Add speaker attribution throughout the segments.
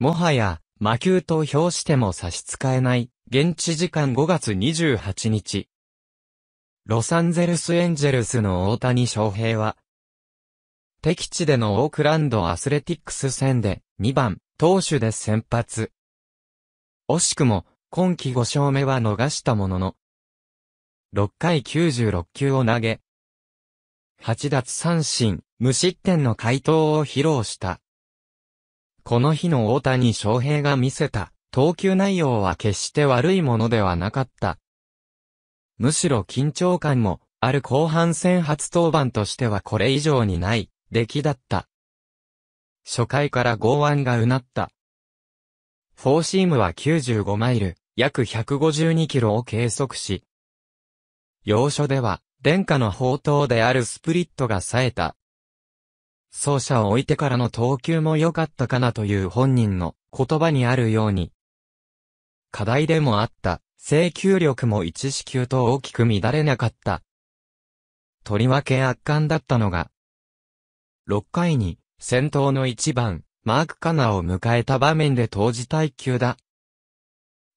Speaker 1: もはや、魔球と評しても差し支えない、現地時間5月28日。ロサンゼルスエンジェルスの大谷翔平は、敵地でのオークランドアスレティックス戦で2番投手で先発。惜しくも今季5勝目は逃したものの、6回96球を投げ、8奪三振、無失点の回答を披露した。この日の大谷翔平が見せた投球内容は決して悪いものではなかった。むしろ緊張感もある後半戦初登板としてはこれ以上にない出来だった。初回から剛腕がうなった。フォーシームは95マイル、約152キロを計測し、要所では、殿下の宝刀であるスプリットが冴えた。走者を置いてからの投球も良かったかなという本人の言葉にあるように。課題でもあった、制球力も1四球と大きく乱れなかった。とりわけ圧巻だったのが、6回に先頭の1番、マーク・カナを迎えた場面で投じた一球だ。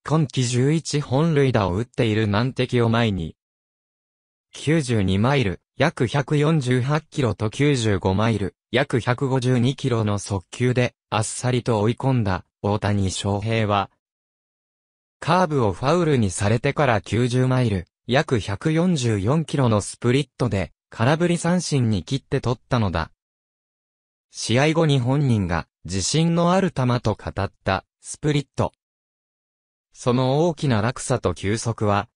Speaker 1: 今季11本塁打を打っている難敵を前に、92マイル、約148キロと95マイル、約152キロの速球で、あっさりと追い込んだ、大谷翔平は、カーブをファウルにされてから90マイル、約144キロのスプリットで、空振り三振に切って取ったのだ。試合後に本人が、自信のある球と語った、スプリット。その大きな落差と球速は、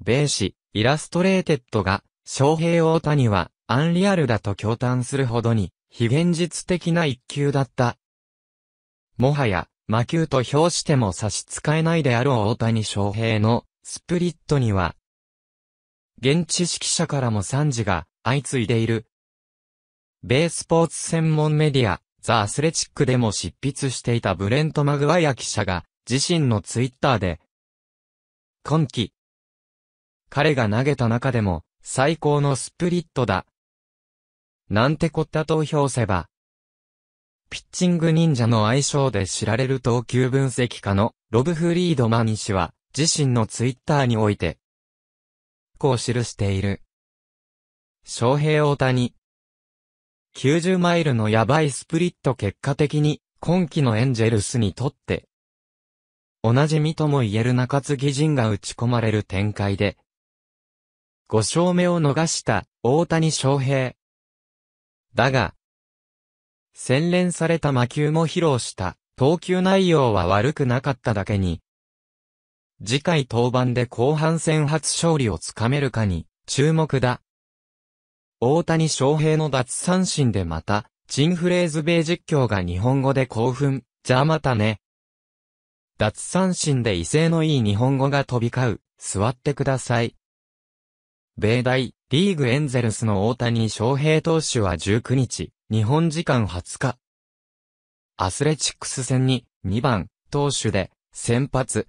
Speaker 1: 米紙、イラストレーテッドが、昌平大谷は、アンリアルだと驚嘆するほどに、非現実的な一球だった。もはや、魔球と評しても差し支えないであろう大谷翔平の、スプリットには、現地指揮者からも賛辞が、相次いでいる。米スポーツ専門メディア、ザ・アスレチックでも執筆していたブレント・マグワイア記者が、自身のツイッターで、今季、彼が投げた中でも、最高のスプリットだ。なんてこった投票せば。ピッチング忍者の愛称で知られる投球分析家のロブ・フリードマニ氏は自身のツイッターにおいて、こう記している。翔平大谷。90マイルのやばいスプリット結果的に今季のエンジェルスにとって、同じ身とも言える中継ぎ陣が打ち込まれる展開で、5勝目を逃した大谷翔平。だが、洗練された魔球も披露した投球内容は悪くなかっただけに、次回登板で後半戦初勝利をつかめるかに注目だ。大谷翔平の脱三振でまた、チンフレーズ米実況が日本語で興奮、じゃあまたね。脱三振で威勢のいい日本語が飛び交う、座ってください。米大、リーグエンゼルスの大谷翔平投手は19日、日本時間20日。アスレチックス戦に、2番、投手で、先発。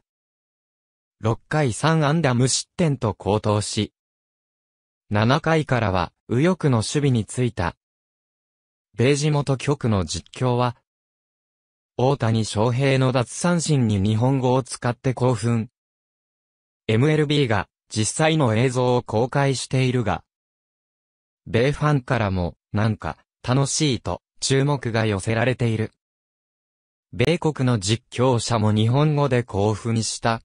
Speaker 1: 6回3安打無失点と高騰し、7回からは、右翼の守備についた。米地元局の実況は、大谷翔平の奪三振に日本語を使って興奮。MLB が実際の映像を公開しているが、米ファンからも、なんか、楽しいと、注目が寄せられている。米国の実況者も日本語で興奮した。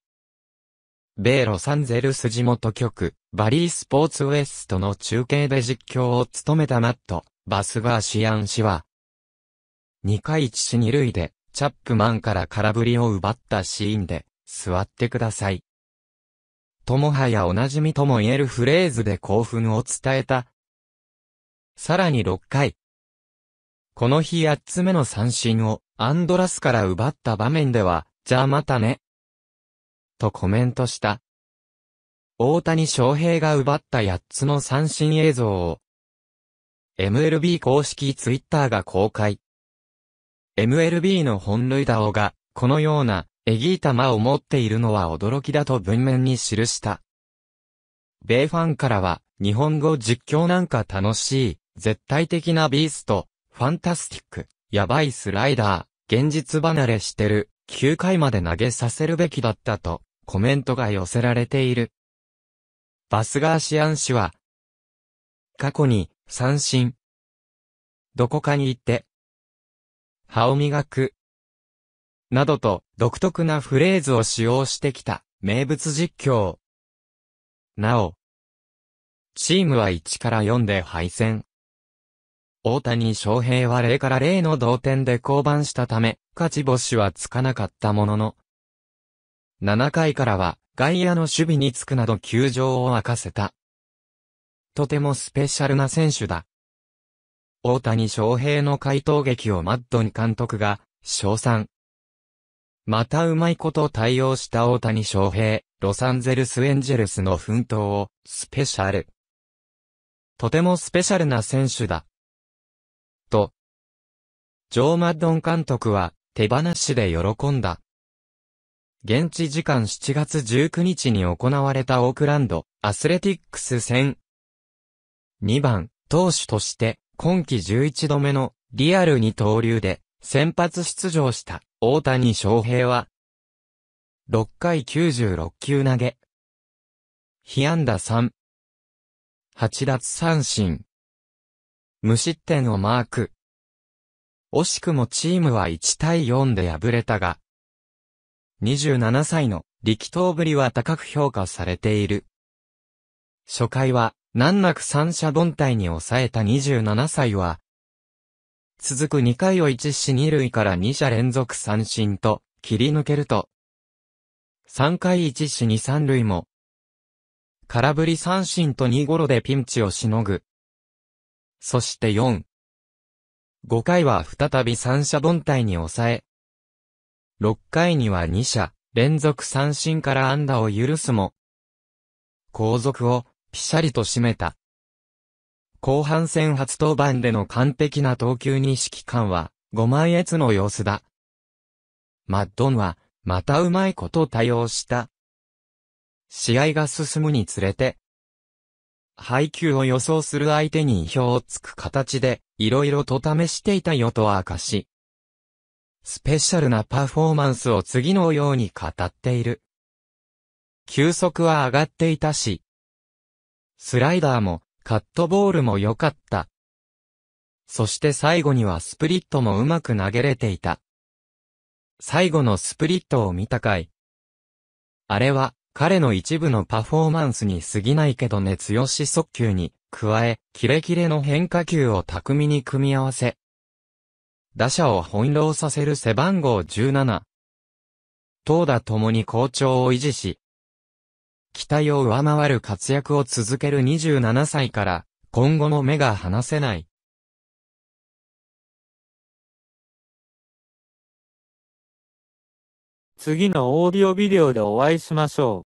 Speaker 1: 米ロサンゼルス地元局、バリースポーツウエストの中継で実況を務めたマット、バスガーシアン氏は、2回1死2塁で、チャップマンから空振りを奪ったシーンで、座ってください。ともはやおなじみとも言えるフレーズで興奮を伝えた。さらに6回。この日8つ目の三振をアンドラスから奪った場面では、じゃあまたね。とコメントした。大谷翔平が奪った8つの三振映像を、MLB 公式ツイッターが公開。MLB の本塁打王が、このようなエギー玉を持っているのは驚きだと文面に記した。米ファンからは、日本語実況なんか楽しい、絶対的なビースト、ファンタスティック、やばいスライダー、現実離れしてる、9回まで投げさせるべきだったと、コメントが寄せられている。バスガーシアン氏は、過去に、三振。どこかに行って、歯を磨く、などと独特なフレーズを使用してきた名物実況。なお、チームは1から4で敗戦。大谷翔平は0から0の同点で降板したため、勝ち星はつかなかったものの、7回からは外野の守備につくなど球場を沸かせた。とてもスペシャルな選手だ。大谷翔平の回答劇をマッドン監督が、賞賛。またうまいこと対応した大谷翔平、ロサンゼルスエンジェルスの奮闘を、スペシャル。とてもスペシャルな選手だ。と、ジョー・マッドン監督は、手放しで喜んだ。現地時間7月19日に行われたオークランド、アスレティックス戦。2番、投手として、今季11度目の、リアルに投流で、先発出場した大谷翔平は、6回96球投げ、被安打3、8奪三振、無失点をマーク。惜しくもチームは1対4で敗れたが、27歳の力投ぶりは高く評価されている。初回は難なく三者凡退に抑えた27歳は、続く2回を1死2塁から2者連続三振と、切り抜けると、3回1死2三塁も、空振り三振と2ゴロでピンチをしのぐ。そして4、5回は再び三者凡退に抑え、6回には2者、連続三振から安打を許すも、後続を、ピシャリと締めた。後半戦初登板での完璧な投球に指揮官は、ご満悦の様子だ。マッドンは、またうまいこと対応した。試合が進むにつれて、配球を予想する相手に意表をつく形で、いろいろと試していたよと明かし、スペシャルなパフォーマンスを次のように語っている。球速は上がっていたし、スライダーもカットボールも良かった。そして最後にはスプリットもうまく投げれていた。最後のスプリットを見たかい。あれは、彼の一部のパフォーマンスに過ぎないけど熱強し速球に、加え、キレキレの変化球を巧みに組み合わせ。打者を翻弄させる背番号17。投打ともに好調を維持し、期待を上回る活躍を続ける27歳から、今後も目が離せない。次のオーディオビデオでお会いしましょう。